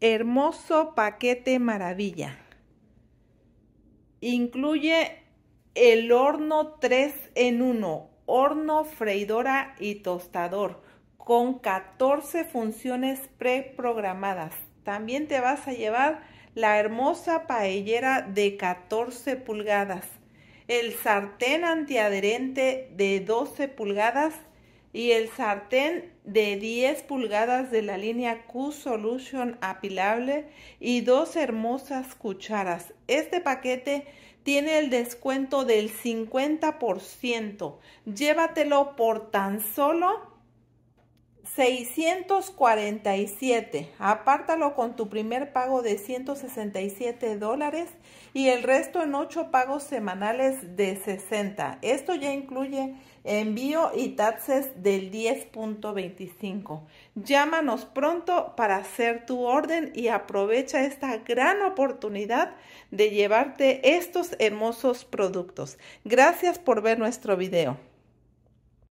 Hermoso paquete maravilla. Incluye el horno 3 en 1, horno, freidora y tostador, con 14 funciones preprogramadas. También te vas a llevar la hermosa paellera de 14 pulgadas, el sartén antiadherente de 12 pulgadas y el sartén de 10 pulgadas de la línea Q Solution apilable y dos hermosas cucharas. Este paquete tiene el descuento del 50%. Llévatelo por tan solo 647. Apártalo con tu primer pago de 167 dólares y el resto en 8 pagos semanales de 60. Esto ya incluye envío y taxes del 10.25. Llámanos pronto para hacer tu orden y aprovecha esta gran oportunidad de llevarte estos hermosos productos. Gracias por ver nuestro video.